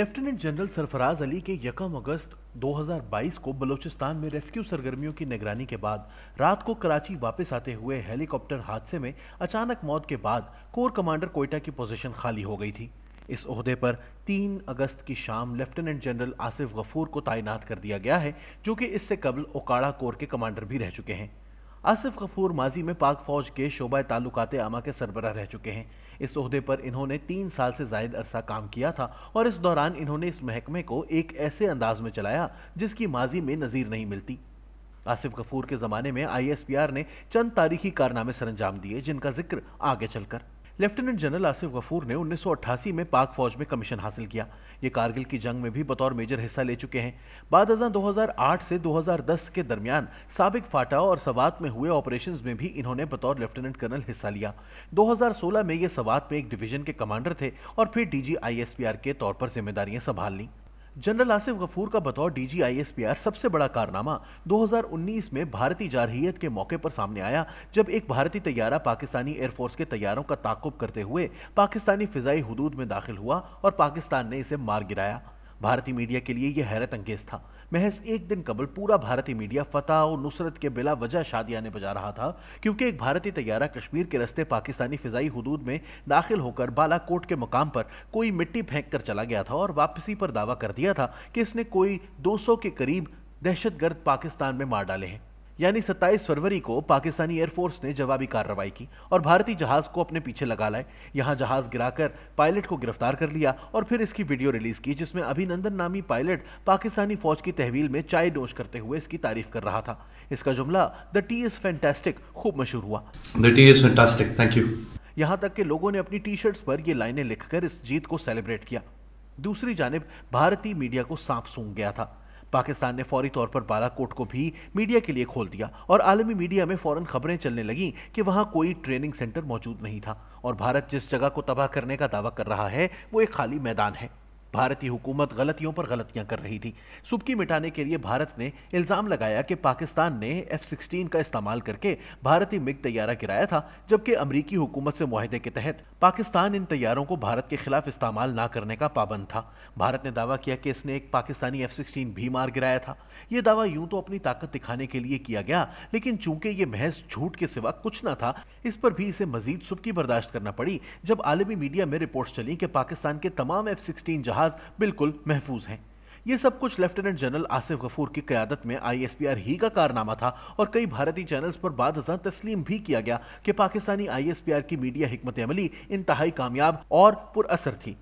lieutenant general Sarfaraz Ali के यकम अगस्त 2022 को बलूचिस्तान में रेस्क्यू सरगर्मियों की निगरानी के बाद रात को कराची वापस आते हुए हेलीकॉप्टर हादसे में अचानक मौत के बाद कोर कमांडर कोयटा की पोजीशन खाली हो गई थी इस अहदे पर 3 अगस्त की शाम लेफ्टिनेंट जनरल आसिफ गफूर को तैनात कर दिया गया है जो कि इससे कबल ओकाड़ा कोर के कमांडर भी रह चुके हैं आसिफ गफूर माजी में पाक फौज के शोबा ताल्लुक आमा के सरबरा रह चुके हैं इस अहदे पर इन्होंने तीन साल से जायद अरसा काम किया था और इस दौरान इन्होंने इस महकमे को एक ऐसे अंदाज में चलाया जिसकी माजी में नज़ीर नहीं मिलती आसिफ गफूर के ज़माने में आई एस पी आर ने चंद तारीखी कारनामे सरंजाम दिए जिनका जिक्र आगे चलकर लेफ्टिनेंट जनरल आसिफ गफूर ने 1988 में पाक फौज में कमीशन हासिल किया ये कारगिल की जंग में भी बतौर मेजर हिस्सा ले चुके हैं बाद हजार 2008 से 2010 के दरमियान सबक फाटा और सवात में हुए ऑपरेशन में भी इन्होंने बतौर लेफ्टिनेंट कर्नल हिस्सा लिया 2016 में ये सवात में एक डिवीजन के कमांडर थे और फिर डी के तौर पर जिम्मेदारियां संभाल लीं जनरल आसिफ गफूर का बतौर डीजी आईएसपीआर सबसे बड़ा कारनामा 2019 में भारतीय जारहीत के मौके पर सामने आया जब एक भारतीय तैयारा पाकिस्तानी एयरफोर्स के तैयारों का ताकुब करते हुए पाकिस्तानी फिजाई हदूद में दाखिल हुआ और पाकिस्तान ने इसे मार गिराया भारतीय मीडिया के लिए यह हैरत अंगेज था महज एक दिन कबल पूरा भारतीय मीडिया फतेह और नुसरत के बिला वजह ने बजा रहा था क्योंकि एक भारतीय तैयारा कश्मीर के रस्ते पाकिस्तानी फिजाई हदूद में दाखिल होकर बालाकोट के मुकाम पर कोई मिट्टी फेंक कर चला गया था और वापसी पर दावा कर दिया था कि इसने कोई 200 के करीब दहशतगर्द पाकिस्तान में मार डाले हैं यानी 27 फरवरी को पाकिस्तानी एयरफोर्स ने जवाबी कार्रवाई की और भारतीय जहाज को अपने पीछे लगा लाए यहां जहाज गिराकर पायलट को गिरफ्तार कर लिया और फिर इसकी वीडियो रिलीज की जिसमें अभिनंदन नामी पायलट पाकिस्तानी फौज की तहवील में चाय डोश करते हुए इसकी तारीफ कर रहा था इसका जुमला द टी इज फैंटेस्टिक खूब मशहूर हुआ the tea is fantastic thank you यहां तक कि लोगों ने अपनी टी शर्ट्स पर ये लाइनें लिखकर इस जीत को सेलिब्रेट किया दूसरी जानब भारतीय मीडिया को सांप सूंघ गया था पाकिस्तान ने फौरी तौर पर बालाकोट को भी मीडिया के लिए खोल दिया और आलमी मीडिया में फौरन खबरें चलने लगीं कि वहां कोई ट्रेनिंग सेंटर मौजूद नहीं था और भारत जिस जगह को तबाह करने का दावा कर रहा है वो एक खाली मैदान है भारतीय हुकूमत गलतियों पर गलतियां कर रही थी सुबकी मिटाने के लिए भारत ने इल्ज़ाम लगाया कि पाकिस्तान ने एफ सिक्सटीन का इस्तेमाल करके भारतीय मिग तैयारा गिराया था जबकि अमरीकी हुकूमत से माहदे के तहत पाकिस्तान इन तैयारों को भारत के खिलाफ इस्तेमाल ना करने का पाबंद था भारत ने दावा किया कि इसने एक पाकिस्तानी एफ सिक्सटीन भी मार गिराया था यह दावा यूं तो अपनी ताकत दिखाने के लिए किया गया लेकिन चूंकि यह महज झूठ के सिवा कुछ ना था इस पर भी इसे मजीद सुबकी बर्दाश्त करना पड़ी जब आलमी मीडिया में रिपोर्ट चली कि पाकिस्तान के तमाम एफ सिक्सटीन जहाज जहाज बिल्कुल महफूज हैं ये सब कुछ लेफ्टिनेंट जनरल आसिफ गफूर की क्यादत में आईएसपीआर ही का कारनामा था और कई भारतीय चैनल्स पर बाद हजार तस्लीम भी किया गया कि पाकिस्तानी आईएसपीआर की मीडिया हमत अमली इंतहाई कामयाब और पुरअसर थी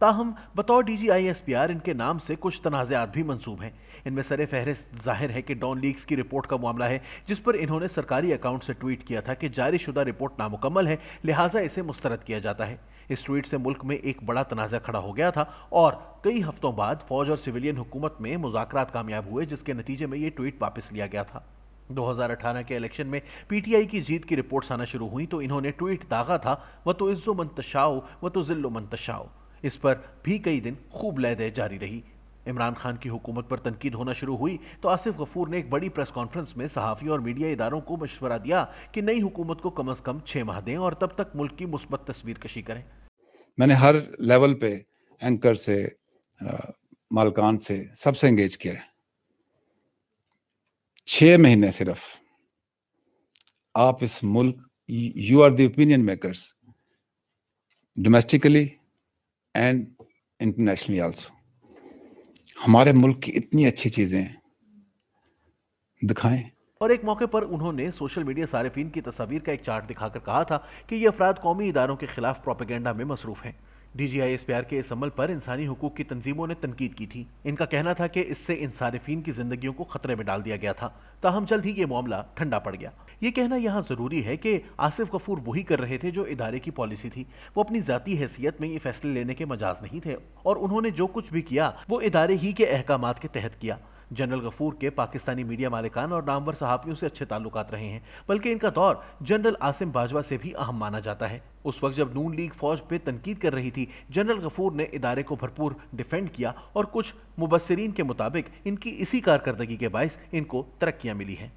ताहम बतौर D G I S P R इनके नाम से कुछ तनाज़ात भी मंसूब हैं इनमें सर फहरिस्त जाहिर है कि डॉन लीग्स की रिपोर्ट का मामला है जिस पर इन्होंने सरकारी अकाउंट से ट्वीट किया था कि जारी शुदा रिपोर्ट नामुकम्मल है लिहाजा इसे मुस्तरद किया जाता है इस ट्वीट से मुल्क में एक बड़ा तनाज़ा खड़ा हो गया था और कई हफ्तों बाद फौज और सिविलियन हुकूमत में मुजाकर कामयाब हुए जिसके नतीजे में ये ट्वीट वापस लिया गया था 2018 के इलेक्शन में पीटीआई की जीत की रिपोर्ट्स आना शुरू हुई तो इन्होंने ट्वीट दागा था व तो इज्जो मंतशाओ व तो जिल्लो मंतशाओ इस पर भी कई दिन खूब लैदे जारी रही इमरान खान की हुकूमत पर तनकीद होना शुरू हुई तो आसिफ गफूर ने एक बड़ी प्रेस कॉन्फ्रेंस में सहाफ़ी और मीडिया इदारों को मशवरा दिया कि नई हुकूमत को कम अज़ कम छः माह दें और तब तक मुल्क की मुस्बत तस्वीर कशी करें मैंने हर लेवल पे एंकर से मालकान से सबसे एंगेज किया है छः महीने सिर्फ आप इस मुल्क यू आर दिनियन maker makers domestically and internationally also हमारे मुल्क की इतनी अच्छी चीज़ें दिखाएं और एक मौके पर उन्होंने सोशल मीडिया सारिफिन की तस्वीर का एक चार्ट दिखाकर कहा था कि ये अफराद कौमी इदारों के खिलाफ प्रोपेगेंडा में मसरूफ हैं डीजीआईएसपीआर के इस अमल पर इंसानी हकूक की तंजीमों ने तनकीद की थी इनका कहना था कि इससे इंसारफीन की जिंदगियों को खतरे में डाल दिया गया था ताहम जल्द ही ये मामला ठंडा पड़ गया ये कहना यहाँ जरूरी है कि आसिफ गफूर वही कर रहे थे जो इदारे की पॉलिसी थी वो अपनी जाती हैसियत में ये फैसले लेने के मजाज नहीं थे और उन्होंने जो कुछ भी किया वो इदारे ही के अहकाम के तहत किया जनरल गफूर के पाकिस्तानी मीडिया मालिकान और नामवर सहाफियों से अच्छे ताल्लुक रहे हैं बल्कि इनका दौर जनरल आसिम बाजवा से भी अहम माना जाता है उस वक्त जब नून लीग फौज पे तनकीद कर रही थी जनरल गफूर ने इदारे को भरपूर डिफेंड किया और कुछ मुबसरीन के मुताबिक इनकी इसी कारकर्दगी के बायस इनको तरक्कियां मिली हैं